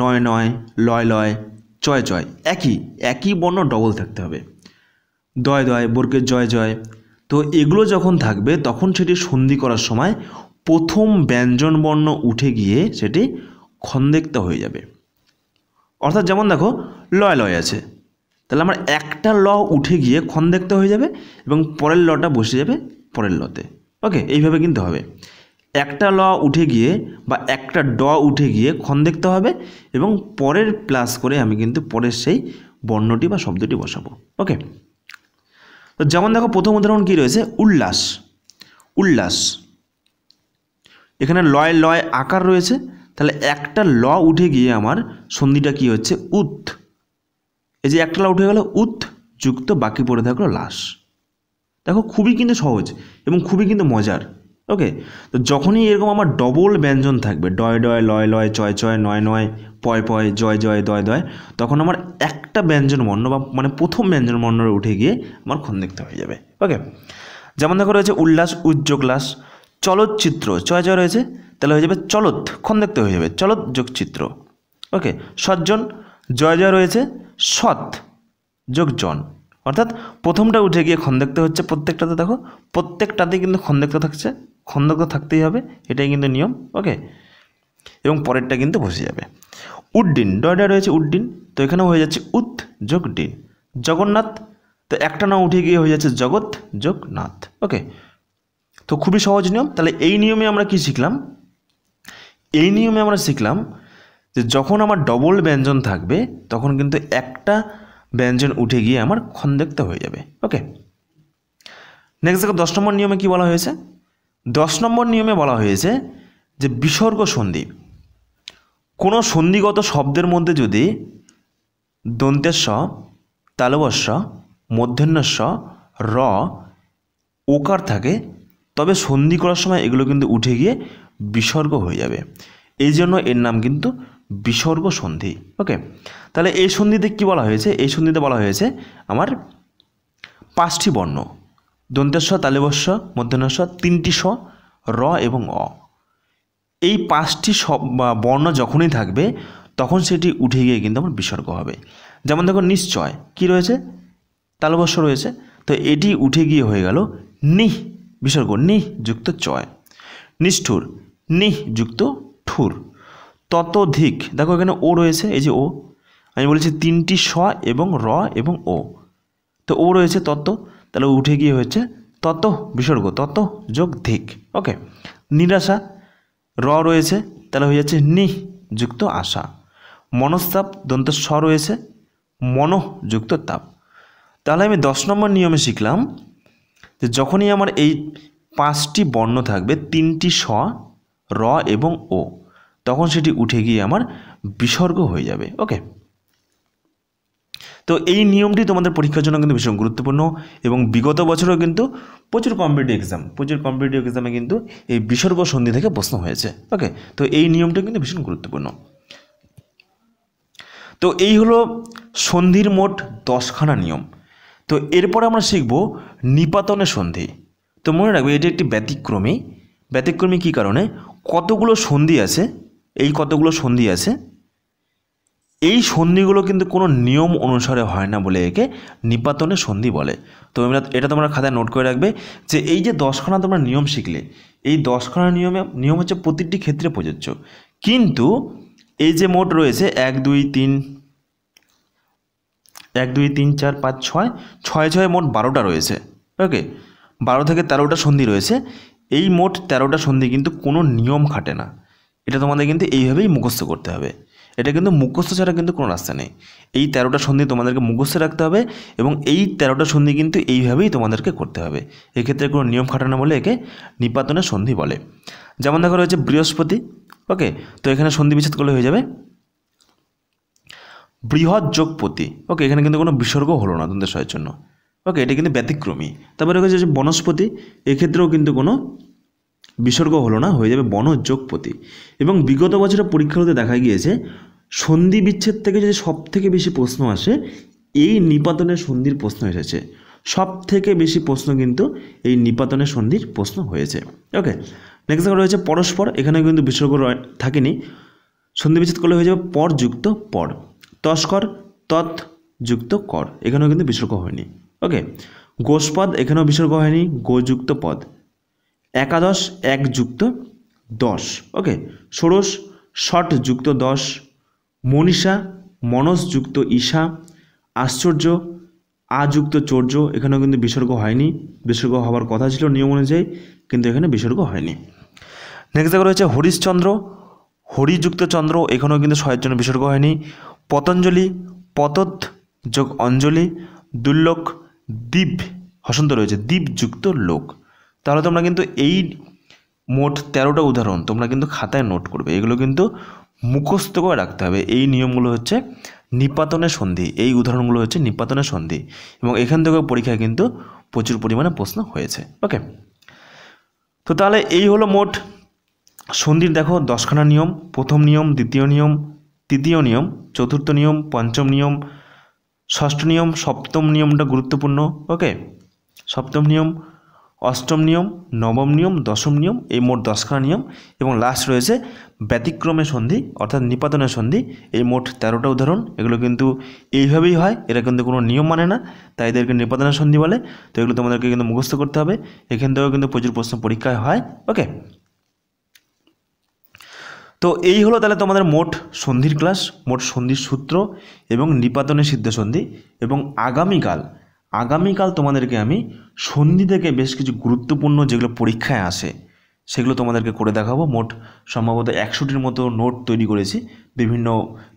নয় নয় লয় লয় চয় চয় একই একই বর্ণ ডবল থাকতে হবে দয় দয় বর্গের জয় জয় তো এগুলো যখন থাকবে তখন সেটি সন্ধি করার সময় প্রথম ব্যঞ্জনবর্ণ উঠে গিয়ে সেটি খন্দেক্ত হয়ে যাবে অর্থাৎ যেমন দেখো লয় লয় আছে তাহলে আমার একটা ল উঠে গিয়ে খন্দেক্ত হয়ে যাবে এবং পরের লটা বসে যাবে পরের লতে ওকে এইভাবে কিন্তু হবে একটা ল উঠে গিয়ে বা একটা ড উঠে গিয়ে খন্দেক্ত হবে এবং পরের প্লাস করে আমি কিন্তু পরের সেই বর্ণটি বা শব্দটি বসাবো ওকে তো যেমন দেখো প্রথম উদাহরণ কী রয়েছে উল্লাস উল্লাস এখানে লয় লয় আকার রয়েছে তাহলে একটা ল উঠে গিয়ে আমার সন্ধিটা কি হচ্ছে উত এই যে একটা ল উঠে গেল উত যুক্ত বাকি পড়ে থাকলো লাশ দেখো খুবই কিন্তু সহজ এবং খুবই কিন্তু মজার ওকে তো যখনই এরকম আমার ডবল ব্যঞ্জন থাকবে ডয় ডয় লয় লয় চয় চয় নয় নয় পয় পয় জয় জয় দয় দয় তখন আমার একটা ব্যঞ্জন বর্ণ বা মানে প্রথম ব্যঞ্জন বর্ণরে উঠে গিয়ে আমার দেখতে হয়ে যাবে ওকে যেমন দেখো রয়েছে উল্লাস উজ্জ্বলাস চলচ্চিত্র চয় চয় রয়েছে তাহলে হয়ে যাবে চলত দেখতে হয়ে যাবে চলত যোগ চিত্র ওকে সজ্জন জয় জয় রয়েছে সৎ যোগ জন অর্থাৎ প্রথমটা উঠে গিয়ে দেখতে হচ্ছে প্রত্যেকটাতে দেখো প্রত্যেকটাতে কিন্তু দেখতে থাকছে খন্দক থাকতেই হবে এটাই কিন্তু নিয়ম ওকে এবং পরেরটা কিন্তু বসে যাবে উড্ডিন ডয়ডা রয়েছে উড্ডিন তো এখানেও হয়ে যাচ্ছে উত যোগ ডিন জগন্নাথ তো একটা না উঠে গিয়ে হয়ে যাচ্ছে জগৎ যোগনাথ ওকে তো খুবই সহজ নিয়ম তাহলে এই নিয়মে আমরা কি শিখলাম এই নিয়মে আমরা শিখলাম যে যখন আমার ডবল ব্যঞ্জন থাকবে তখন কিন্তু একটা ব্যঞ্জন উঠে গিয়ে আমার খন্দেক্ত হয়ে যাবে ওকে নেক্সট দেখো দশ নম্বর নিয়মে কি বলা হয়েছে দশ নম্বর নিয়মে বলা হয়েছে যে বিসর্গ সন্ধি কোনো সন্ধিগত শব্দের মধ্যে যদি দন্তেস্ব তালবস্ব মধ্যাহ্নস্ব র ওকার থাকে তবে সন্ধি করার সময় এগুলো কিন্তু উঠে গিয়ে বিসর্গ হয়ে যাবে এই জন্য এর নাম কিন্তু বিসর্গ সন্ধি ওকে তাহলে এই সন্ধিতে কি বলা হয়েছে এই সন্ধিতে বলা হয়েছে আমার পাঁচটি বর্ণ দন্তেস্ব তালেবস্ব মধ্যনস্ব তিনটি স্ব র এবং অ এই পাঁচটি বর্ণ যখনই থাকবে তখন সেটি উঠে গিয়ে কিন্তু আমার বিসর্গ হবে যেমন দেখো নিশ্চয় কি রয়েছে তালবস্য রয়েছে তো এটি উঠে গিয়ে হয়ে গেল নিহ বিসর্গ নিহ যুক্ত চয় নিষ্ঠুর নিহ যুক্ত ঠুর ততধিক দেখো এখানে ও রয়েছে এই যে ও আমি বলেছি তিনটি স এবং র এবং ও তো ও রয়েছে তত তাহলে উঠে গিয়ে হয়েছে তত বিসর্গ তত যোগ ধিক ওকে নিরাশা র রয়েছে তাহলে হয়ে যাচ্ছে নি যুক্ত আশা মনস্তাপ দন্ত স রয়েছে মন যুক্ত তাপ তাহলে আমি দশ নম্বর নিয়মে শিখলাম যে যখনই আমার এই পাঁচটি বর্ণ থাকবে তিনটি স র এবং ও তখন সেটি উঠে গিয়ে আমার বিসর্গ হয়ে যাবে ওকে তো এই নিয়মটি তোমাদের পরীক্ষার জন্য কিন্তু ভীষণ গুরুত্বপূর্ণ এবং বিগত বছরেও কিন্তু প্রচুর কম্পিটিটিভ এক্সাম প্রচুর কম্পিটিটিভ এক্সামে কিন্তু এই বিসর্গ সন্ধি থেকে প্রশ্ন হয়েছে ওকে তো এই নিয়মটি কিন্তু ভীষণ গুরুত্বপূর্ণ তো এই হলো সন্ধির মোট দশখানা নিয়ম তো এরপরে আমরা শিখব নিপাতনের সন্ধি তো মনে রাখবে এটি একটি ব্যতিক্রমী ব্যতিক্রমী কী কারণে কতগুলো সন্ধি আছে এই কতগুলো সন্ধি আছে এই সন্ধিগুলো কিন্তু কোনো নিয়ম অনুসারে হয় না বলে একে নিপাতনের সন্ধি বলে তো এটা তোমরা খাতায় নোট করে রাখবে যে এই যে দশখানা তোমরা নিয়ম শিখলে এই দশখানা নিয়মে নিয়ম হচ্ছে প্রতিটি ক্ষেত্রে প্রযোজ্য কিন্তু এই যে মোট রয়েছে এক দুই তিন এক দুই তিন চার পাঁচ ছয় ছয় ছয় মোট বারোটা রয়েছে ওকে বারো থেকে তেরোটা সন্ধি রয়েছে এই মোট তেরোটা সন্ধি কিন্তু কোনো নিয়ম খাটে না এটা তোমাদের কিন্তু এইভাবেই মুখস্থ করতে হবে এটা কিন্তু মুখস্থ ছাড়া কিন্তু কোনো রাস্তা নেই এই তেরোটা সন্ধি তোমাদেরকে মুখস্থ রাখতে হবে এবং এই তেরোটা সন্ধি কিন্তু এইভাবেই তোমাদেরকে করতে হবে এক্ষেত্রে কোনো নিয়ম খাটানো বলে একে নিপাতনের সন্ধি বলে যেমন দেখা রয়েছে বৃহস্পতি ওকে তো এখানে সন্ধি বিচ্ছেদ করলে হয়ে যাবে বৃহৎ যোগপতি ওকে এখানে কিন্তু কোনো বিসর্গ হলো না দ্বন্দ্বের জন্য ওকে এটা কিন্তু ব্যতিক্রমী তারপরে যে বনস্পতি এক্ষেত্রেও কিন্তু কোনো বিসর্গ হলো না হয়ে যাবে বনযোগপতি এবং বিগত বছরের হতে দেখা গিয়েছে সন্ধি বিচ্ছেদ থেকে যদি সব থেকে বেশি প্রশ্ন আসে এই নিপাতনের সন্ধির প্রশ্ন এসেছে সব থেকে বেশি প্রশ্ন কিন্তু এই নিপাতনের সন্ধির প্রশ্ন হয়েছে ওকে নেক্সট রয়েছে পরস্পর এখানে কিন্তু বিসর্গ থাকেনি সন্ধি বিচ্ছেদ করলে হয়ে যাবে পর যুক্ত পর তস্কর তৎ যুক্ত কর এখানেও কিন্তু বিসর্গ হয়নি ওকে গোষ্পদ এখানেও বিসর্গ হয়নি গোযুক্ত পদ একাদশ এক যুক্ত দশ ওকে ষোড়শ ষট যুক্ত দশ মনীষা মনস যুক্ত ঈশা আশ্চর্য আযুক্ত চর্য এখানেও কিন্তু বিসর্গ হয়নি বিসর্গ হওয়ার কথা ছিল নিয়ম অনুযায়ী কিন্তু এখানে বিসর্গ হয়নি নেক্সট দেখা রয়েছে হরিশচন্দ্র হরিযুক্ত চন্দ্র এখানেও কিন্তু ছয়ের জন্য বিসর্গ হয়নি পতঞ্জলি পতত যোগ অঞ্জলি দুর্লক দ্বীপ হসন্ত রয়েছে দ্বীপযুক্ত লোক তাহলে তোমরা কিন্তু এই মোট তেরোটা উদাহরণ তোমরা কিন্তু খাতায় নোট করবে এগুলো কিন্তু মুখস্থ করে রাখতে হবে এই নিয়মগুলো হচ্ছে নিপাতনের সন্ধি এই উদাহরণগুলো হচ্ছে নিপাতনের সন্ধি এবং এখান থেকেও পরীক্ষায় কিন্তু প্রচুর পরিমাণে প্রশ্ন হয়েছে ওকে তো তাহলে এই হলো মোট সন্ধির দেখো দশখানা নিয়ম প্রথম নিয়ম দ্বিতীয় নিয়ম তৃতীয় নিয়ম চতুর্থ নিয়ম পঞ্চম নিয়ম ষষ্ঠ নিয়ম সপ্তম নিয়মটা গুরুত্বপূর্ণ ওকে সপ্তম নিয়ম অষ্টম নিয়ম নবম নিয়ম দশম নিয়ম এই মোট দশখানা নিয়ম এবং লাস্ট রয়েছে ব্যতিক্রমে সন্ধি অর্থাৎ নিপাতনের সন্ধি এই মোট তেরোটা উদাহরণ এগুলো কিন্তু এইভাবেই হয় এরা কিন্তু কোনো নিয়ম মানে না তাই এদেরকে নিপাতনের সন্ধি বলে তো এগুলো তোমাদেরকে কিন্তু মুখস্থ করতে হবে এখান থেকেও কিন্তু প্রচুর প্রশ্ন পরীক্ষায় হয় ওকে তো এই হলো তাহলে তোমাদের মোট সন্ধির ক্লাস মোট সন্ধির সূত্র এবং নিপাতনের সিদ্ধ সন্ধি এবং আগামীকাল আগামীকাল তোমাদেরকে আমি সন্ধি থেকে বেশ কিছু গুরুত্বপূর্ণ যেগুলো পরীক্ষায় আসে সেগুলো তোমাদেরকে করে দেখাবো মোট সম্ভবত একশোটির মতো নোট তৈরি করেছি বিভিন্ন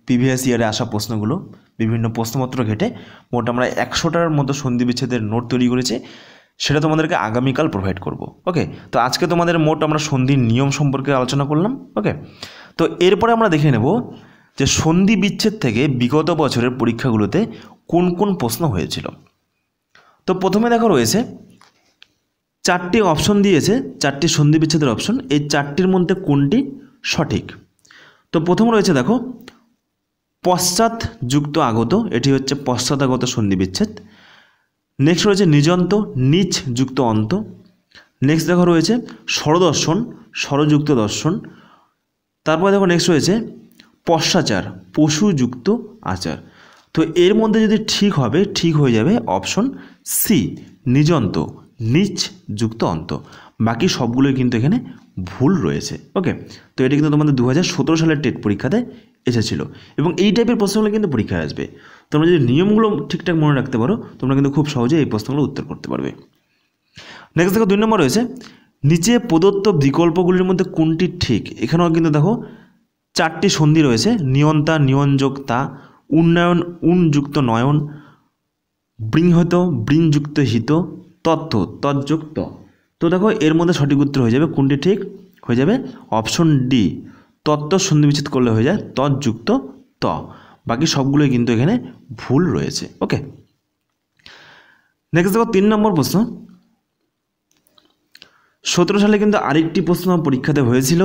প্রিভিয়াস ইয়ারে আসা প্রশ্নগুলো বিভিন্ন প্রশ্নপত্র ঘেটে মোট আমরা একশোটার মতো সন্ধি বিচ্ছেদের নোট তৈরি করেছি সেটা তোমাদেরকে আগামীকাল প্রোভাইড করব ওকে তো আজকে তোমাদের মোট আমরা সন্ধির নিয়ম সম্পর্কে আলোচনা করলাম ওকে তো এরপরে আমরা দেখে নেব যে সন্ধি বিচ্ছেদ থেকে বিগত বছরের পরীক্ষাগুলোতে কোন কোন প্রশ্ন হয়েছিল তো প্রথমে দেখো রয়েছে চারটি অপশন দিয়েছে চারটি সন্ধি বিচ্ছেদের অপশন এই চারটির মধ্যে কোনটি সঠিক তো প্রথম রয়েছে দেখো পশ্চাৎ যুক্ত আগত এটি হচ্ছে পশ্চাৎগত সন্ধি বিচ্ছেদ নেক্সট রয়েছে নিজন্ত নিচ যুক্ত অন্ত নেক্সট দেখো রয়েছে স্বরদর্শন স্বরযুক্ত দর্শন তারপরে দেখো নেক্সট রয়েছে পশ্চাচার পশুযুক্ত আচার তো এর মধ্যে যদি ঠিক হবে ঠিক হয়ে যাবে অপশন সি নিজন্ত নিচ যুক্ত অন্ত বাকি সবগুলোই কিন্তু এখানে ভুল রয়েছে ওকে তো এটা কিন্তু তোমাদের দু সালের টেট পরীক্ষাতে এসেছিল এবং এই টাইপের প্রশ্নগুলো কিন্তু পরীক্ষায় আসবে তোমরা যদি নিয়মগুলো ঠিকঠাক মনে রাখতে পারো তোমরা কিন্তু খুব সহজে এই প্রশ্নগুলো উত্তর করতে পারবে নেক্সট দেখো দুই নম্বর রয়েছে নিচে প্রদত্ত বিকল্পগুলির মধ্যে কোনটি ঠিক এখানেও কিন্তু দেখো চারটি সন্ধি রয়েছে নিয়ন্তা নিয়নযোগ তা উন্নয়ন উনযুক্ত নয়ন বৃংহত বৃংযুক্ত হিত তত্ত্ব তৎযুক্ত তো দেখো এর মধ্যে সঠিক উত্তর হয়ে যাবে কোনটি ঠিক হয়ে যাবে অপশন ডি তত্ত্ব সন্ধিবিচ্ছেদ করলে হয়ে যায় তৎযুক্ত ত বাকি সবগুলোই কিন্তু এখানে ভুল রয়েছে ওকে নেক্সট দেখো তিন নম্বর প্রশ্ন সতেরো সালে কিন্তু আরেকটি প্রশ্ন পরীক্ষাতে হয়েছিল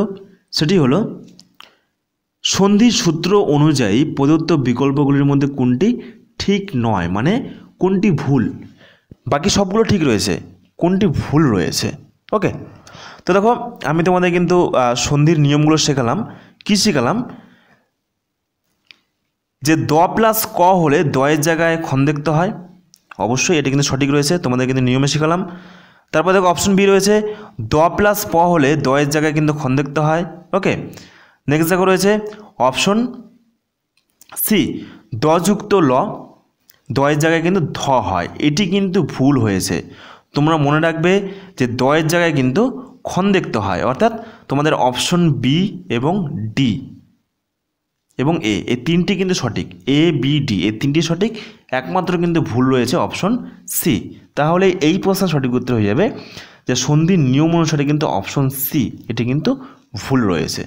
সেটি হলো সন্ধি সূত্র অনুযায়ী প্রদত্ত বিকল্পগুলির মধ্যে কোনটি ঠিক নয় মানে কোনটি ভুল বাকি সবগুলো ঠিক রয়েছে কোনটি ভুল রয়েছে ওকে তো দেখো আমি তোমাদের কিন্তু সন্ধির নিয়মগুলো শেখালাম কী শেখালাম যে দ প্লাস ক হলে দয়ের জায়গায় খন দেখতে হয় অবশ্যই এটা কিন্তু সঠিক রয়েছে তোমাদের কিন্তু নিয়মে শেখালাম তারপর দেখো অপশন বি রয়েছে দ প্লাস প হলে দয়ের জায়গায় কিন্তু খন দেখতে হয় ওকে নেক্সট দেখো রয়েছে অপশন সি দ যুক্ত ল দয়ের জায়গায় কিন্তু ধ হয় এটি কিন্তু ভুল হয়েছে তোমরা মনে রাখবে যে দয়ের জায়গায় কিন্তু দেখতে হয় অর্থাৎ তোমাদের অপশন বি এবং ডি এবং এ এই তিনটি কিন্তু সঠিক এ বি ডি এ তিনটি সঠিক একমাত্র কিন্তু ভুল রয়েছে অপশন সি তাহলে এই প্রশ্ন সঠিক উত্তর হয়ে যাবে যে সন্ধির নিয়ম অনুসারে কিন্তু অপশন সি এটি কিন্তু ভুল রয়েছে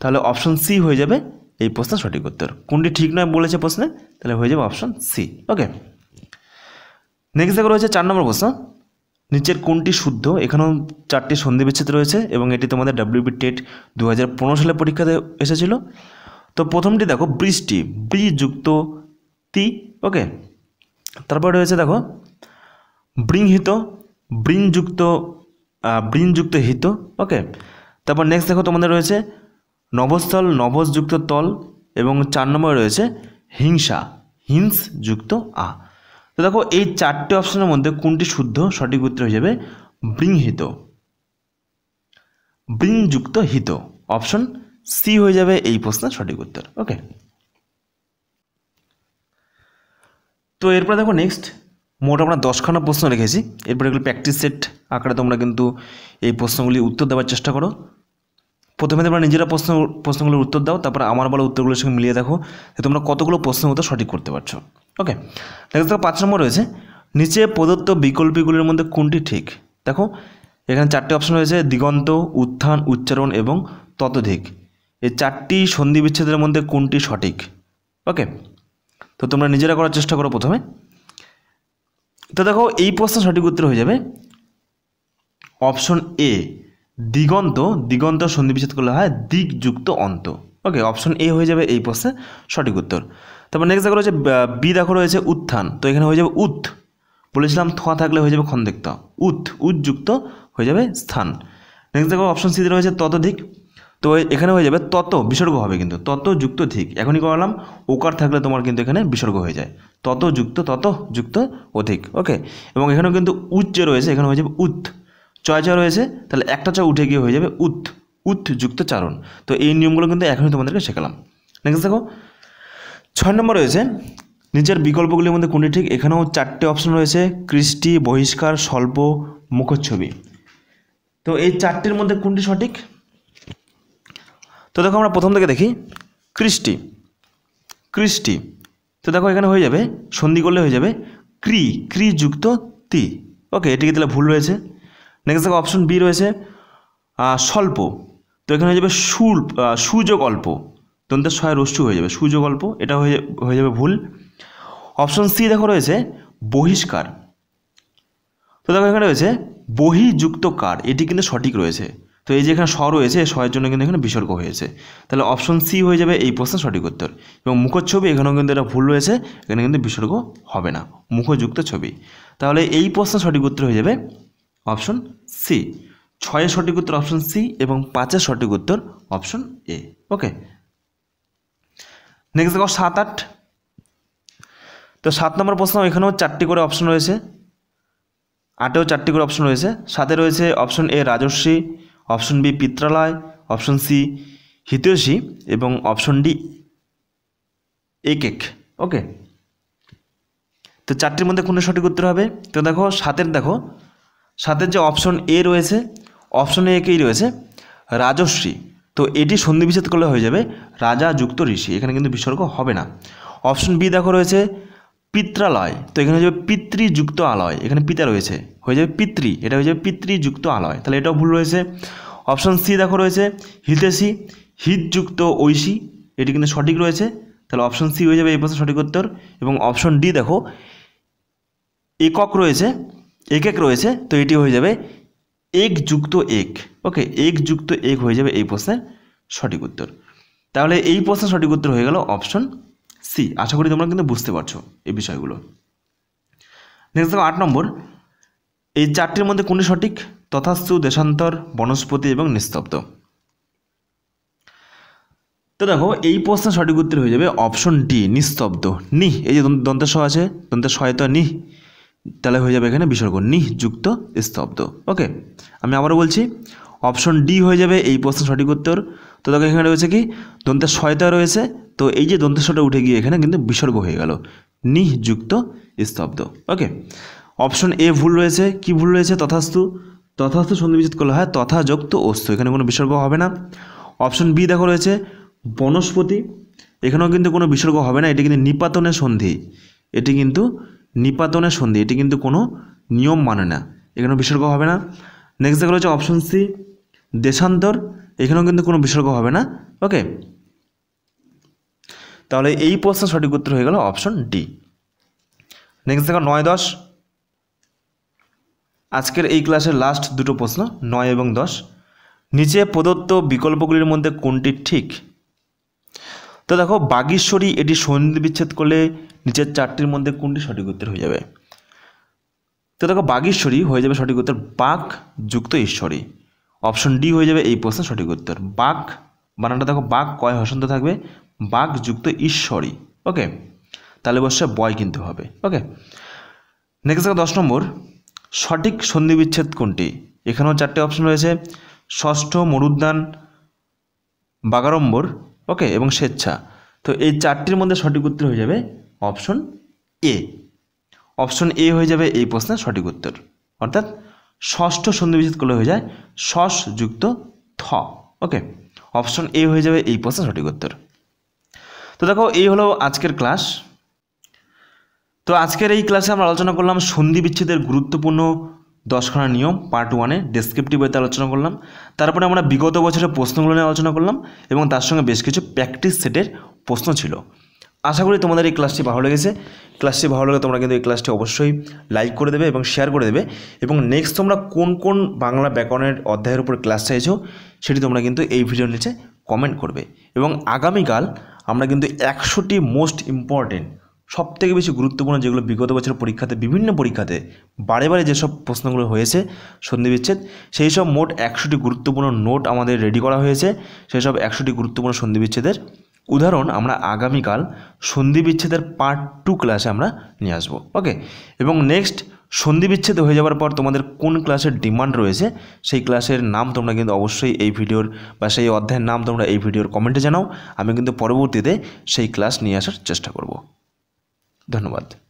তাহলে অপশন সি হয়ে যাবে এই প্রশ্নের সঠিক উত্তর কোনটি ঠিক নয় বলেছে প্রশ্নে তাহলে হয়ে যাবে অপশন সি ওকে নেক্সট দেখো রয়েছে চার নম্বর প্রশ্ন নিচের কোনটি শুদ্ধ এখানেও চারটি সন্ধি বিচ্ছেদ রয়েছে এবং এটি তোমাদের ডাব্লিউবি টেট দু হাজার সালে পরীক্ষাতে এসেছিল তো প্রথমটি দেখো বৃষ্টি বৃ যুক্ত তি ওকে তারপর রয়েছে দেখো বৃংহিত বৃঞ্যুক্ত বৃঞ্যুক্ত হিত ওকে তারপর নেক্সট দেখো তোমাদের রয়েছে নবস্থল নবসযুক্ত তল এবং চার নম্বরে রয়েছে হিংসা হিংস যুক্ত আ তো দেখো এই চারটে অপশনের মধ্যে কোনটি শুদ্ধ সঠিক উত্তর হয়ে যাবে বৃংহিত বৃংযুক্ত হিত অপশন সি হয়ে যাবে এই প্রশ্নের সঠিক উত্তর ওকে তো এরপরে দেখো নেক্সট মোট আমরা দশখানা প্রশ্ন রেখেছি এরপরে এগুলো প্র্যাকটিস সেট আকারে তোমরা কিন্তু এই প্রশ্নগুলি উত্তর দেওয়ার চেষ্টা করো প্রথমে তোমরা নিজেরা প্রশ্ন প্রশ্নগুলোর উত্তর দাও তারপর আমার বলা উত্তরগুলোর সঙ্গে মিলিয়ে দেখো যে তোমরা কতগুলো প্রশ্নের উত্তর সঠিক করতে পারছো ওকে দেখো দেখো পাঁচ নম্বর রয়েছে নিচে প্রদত্ত বিকল্পগুলির মধ্যে কোনটি ঠিক দেখো এখানে চারটি অপশন রয়েছে দিগন্ত উত্থান উচ্চারণ এবং ততধিক এই চারটি সন্ধি বিচ্ছেদের মধ্যে কোনটি সঠিক ওকে তো তোমরা নিজেরা করার চেষ্টা করো প্রথমে তো দেখো এই প্রশ্ন সঠিক উত্তর হয়ে যাবে অপশন এ দিগন্ত দিগন্ত সন্ধিবিচ্ছেদ করলে হয় দিকযুক্ত অন্ত ওকে অপশন এ হয়ে যাবে এই প্রশ্নে সঠিক উত্তর তারপর নেক্সট দেখো রয়েছে বি দেখো রয়েছে উত্থান তো এখানে হয়ে যাবে উত বলেছিলাম থোঁয়া থাকলে হয়ে যাবে খন্দেক্ত উত উৎযুক্ত হয়ে যাবে স্থান নেক্সট দেখো অপশন সিতে রয়েছে ততধিক তো এখানে হয়ে যাবে তত বিসর্গ হবে কিন্তু তত যুক্ত ধিক এখনই করলাম ওকার থাকলে তোমার কিন্তু এখানে বিসর্গ হয়ে যায় তত যুক্ত তত যুক্ত অধিক ওকে এবং এখানেও কিন্তু উচ্চ রয়েছে এখানে হয়ে যাবে উত চয় চা রয়েছে তাহলে একটা চ উঠে গিয়ে হয়ে যাবে উত উত যুক্ত চারণ তো এই নিয়মগুলো কিন্তু এখনই তোমাদেরকে শেখালাম নেক্সট দেখো ছয় নম্বর রয়েছে নিচের বিকল্পগুলির মধ্যে কোনটি ঠিক এখানেও চারটে অপশন রয়েছে কৃষ্টি বহিষ্কার স্বল্প মুখচ্ছবি তো এই চারটির মধ্যে কোনটি সঠিক তো দেখো আমরা প্রথম থেকে দেখি কৃষ্টি কৃষ্টি তো দেখো এখানে হয়ে যাবে সন্ধি করলে হয়ে যাবে ক্রি ক্রি যুক্ত তি ওকে এটিকে তাহলে ভুল রয়েছে নেক্সট দেখো অপশন বি রয়েছে স্বল্প তো এখানে হয়ে যাবে সুল সুযোগ অল্প তন্ত্রের সহায় রস্যু হয়ে যাবে সুযোগ অল্প এটা হয়ে হয়ে যাবে ভুল অপশন সি দেখো রয়েছে বহিষ্কার তো দেখো এখানে রয়েছে বহিযুক্ত কার এটি কিন্তু সঠিক রয়েছে তো এই যে এখানে স রয়েছে সয়ের জন্য কিন্তু এখানে বিসর্গ হয়েছে তাহলে অপশন সি হয়ে যাবে এই প্রশ্নের সঠিক উত্তর এবং মুখের ছবি এখানেও কিন্তু এটা ভুল রয়েছে এখানে কিন্তু বিসর্গ হবে না মুখযুক্ত ছবি তাহলে এই প্রশ্নের সঠিক উত্তর হয়ে যাবে অপশন সি ছয়ের সঠিক উত্তর অপশন সি এবং পাঁচের সঠিক উত্তর অপশন এ ওকে নেক্সট দেখো সাত আট তো সাত নম্বর প্রশ্ন এখানেও চারটি করে অপশন রয়েছে আটেও চারটি করে অপশন রয়েছে সাথে রয়েছে অপশন এ রাজস্বী অপশন বি পিত্রালয় অপশন সি হিতৈষী এবং অপশন ডি এক এক ওকে তো চারটির মধ্যে কোনটা সঠিক উত্তর হবে তো দেখো সাতের দেখো সাথে যে অপশন এ রয়েছে অপশন এ একেই রয়েছে রাজশ্রী তো এটি সন্ধি বিচ্ছেদ করলে হয়ে যাবে রাজা যুক্ত ঋষি এখানে কিন্তু বিসর্গ হবে না অপশন বি দেখো রয়েছে পিত্রালয় তো এখানে হয়ে যাবে পিতৃযুক্ত আলয় এখানে পিতা রয়েছে হয়ে যাবে পিতৃ এটা হয়ে যাবে পিতৃযুক্ত আলয় তাহলে এটাও ভুল রয়েছে অপশন সি দেখো রয়েছে হিতেশী হিতযুক্ত ঐশী এটি কিন্তু সঠিক রয়েছে তাহলে অপশন সি হয়ে যাবে এই প্রশ্নের সঠিক উত্তর এবং অপশন ডি দেখো একক রয়েছে এক এক রয়েছে তো এটি হয়ে যাবে এক যুক্ত এক ওকে এক যুক্ত এক হয়ে যাবে এই প্রশ্নের সঠিক উত্তর তাহলে এই প্রশ্নের সঠিক উত্তর হয়ে গেল অপশন সি আশা করি তোমরা কিন্তু বুঝতে পারছো এই বিষয়গুলো নেক্সট দেখো আট নম্বর এই চারটির মধ্যে কোনটি সঠিক তথাস্তু দেশান্তর বনস্পতি এবং নিস্তব্ধ তো দেখো এই প্রশ্নের সঠিক উত্তর হয়ে যাবে অপশন ডি নিস্তব্ধ নি এই যে দন্তের স আছে দন্তের শয় তো নিহ তাহলে হয়ে যাবে এখানে বিসর্গ যুক্ত স্তব্ধ ওকে আমি আবারও বলছি অপশন ডি হয়ে যাবে এই প্রশ্নের সঠিক উত্তর তো দেখো এখানে রয়েছে কি দন্তের সহায়তা রয়েছে তো এই যে দন্তের শটা উঠে গিয়ে এখানে কিন্তু বিসর্গ হয়ে গেল যুক্ত স্তব্ধ ওকে অপশন এ ভুল রয়েছে কি ভুল রয়েছে তথাস্তু তথাস্তু সন্ধিবিচ্ছেদ করলে হয় তথাযুক্ত অস্তু এখানে কোনো বিসর্গ হবে না অপশন বি দেখো রয়েছে বনস্পতি এখানেও কিন্তু কোনো বিসর্গ হবে না এটি কিন্তু নিপাতনের সন্ধি এটি কিন্তু নিপাতনের সন্ধি এটি কিন্তু কোনো নিয়ম মানে না এখানেও বিসর্গ হবে না নেক্সট দেখা হচ্ছে অপশন সি দেশান্তর এখানেও কিন্তু কোনো বিসর্গ হবে না ওকে তাহলে এই প্রশ্ন সঠিক উত্তর হয়ে গেল অপশন ডি নেক্সট দেখো নয় দশ আজকের এই ক্লাসের লাস্ট দুটো প্রশ্ন নয় এবং দশ নিচে প্রদত্ত বিকল্পগুলির মধ্যে কোনটি ঠিক তো দেখো বাগেশ্বরী এটি সন্ধি বিচ্ছেদ করলে নিচের চারটির মধ্যে কোনটি সঠিক উত্তর হয়ে যাবে তো দেখো বাগেশ্বরী হয়ে যাবে সঠিক উত্তর বাক যুক্ত ঈশ্বরী অপশন ডি হয়ে যাবে এই প্রশ্নের সঠিক উত্তর বাক বানানটা দেখো বাক কয় হসন্ত থাকবে বাক যুক্ত ঈশ্বরী ওকে তাহলে অবশ্যই বয় কিন্তু হবে ওকে নেক্সট দেখো দশ নম্বর সঠিক সন্ধি বিচ্ছেদ কোনটি এখানেও চারটে অপশন রয়েছে ষষ্ঠ মরুদ্যান বাগারম্বর ওকে এবং স্বেচ্ছা তো এই চারটির মধ্যে সঠিক উত্তর হয়ে যাবে অপশন এ অপশন এ হয়ে যাবে এই প্রশ্নের সঠিক উত্তর অর্থাৎ ষষ্ঠ সন্ধিবিচ্ছেদ করলে হয়ে যায় সস যুক্ত থ ওকে অপশন এ হয়ে যাবে এই প্রশ্নের সঠিক উত্তর তো দেখো এই হলো আজকের ক্লাস তো আজকের এই ক্লাসে আমরা আলোচনা করলাম সন্ধি বিচ্ছেদের গুরুত্বপূর্ণ দশখানা নিয়ম পার্ট ওয়ানে ওয়েতে আলোচনা করলাম তারপরে আমরা বিগত বছরের প্রশ্নগুলো নিয়ে আলোচনা করলাম এবং তার সঙ্গে বেশ কিছু প্র্যাকটিস সেটের প্রশ্ন ছিল আশা করি তোমাদের এই ক্লাসটি ভালো লেগেছে ক্লাসটি ভালো লাগে তোমরা কিন্তু এই ক্লাসটি অবশ্যই লাইক করে দেবে এবং শেয়ার করে দেবে এবং নেক্সট তোমরা কোন কোন বাংলা ব্যাকরণের অধ্যায়ের উপর ক্লাস চাইছো সেটি তোমরা কিন্তু এই ভিডিওর নিচে কমেন্ট করবে এবং আগামীকাল আমরা কিন্তু একশোটি মোস্ট ইম্পর্টেন্ট সব থেকে বেশি গুরুত্বপূর্ণ যেগুলো বিগত বছরের পরীক্ষাতে বিভিন্ন পরীক্ষাতে বারে বারে যেসব প্রশ্নগুলো হয়েছে সন্ধিবিচ্ছেদ সেই সব মোট একশোটি গুরুত্বপূর্ণ নোট আমাদের রেডি করা হয়েছে সেই সব একশোটি গুরুত্বপূর্ণ সন্ধিবিচ্ছেদের উদাহরণ আমরা আগামীকাল সন্ধি বিচ্ছেদের পার্ট টু ক্লাসে আমরা নিয়ে আসবো ওকে এবং নেক্সট সন্ধি বিচ্ছেদ হয়ে যাওয়ার পর তোমাদের কোন ক্লাসের ডিমান্ড রয়েছে সেই ক্লাসের নাম তোমরা কিন্তু অবশ্যই এই ভিডিওর বা সেই অধ্যায়ের নাম তোমরা এই ভিডিওর কমেন্টে জানাও আমি কিন্তু পরবর্তীতে সেই ক্লাস নিয়ে আসার চেষ্টা করব धन्यवाद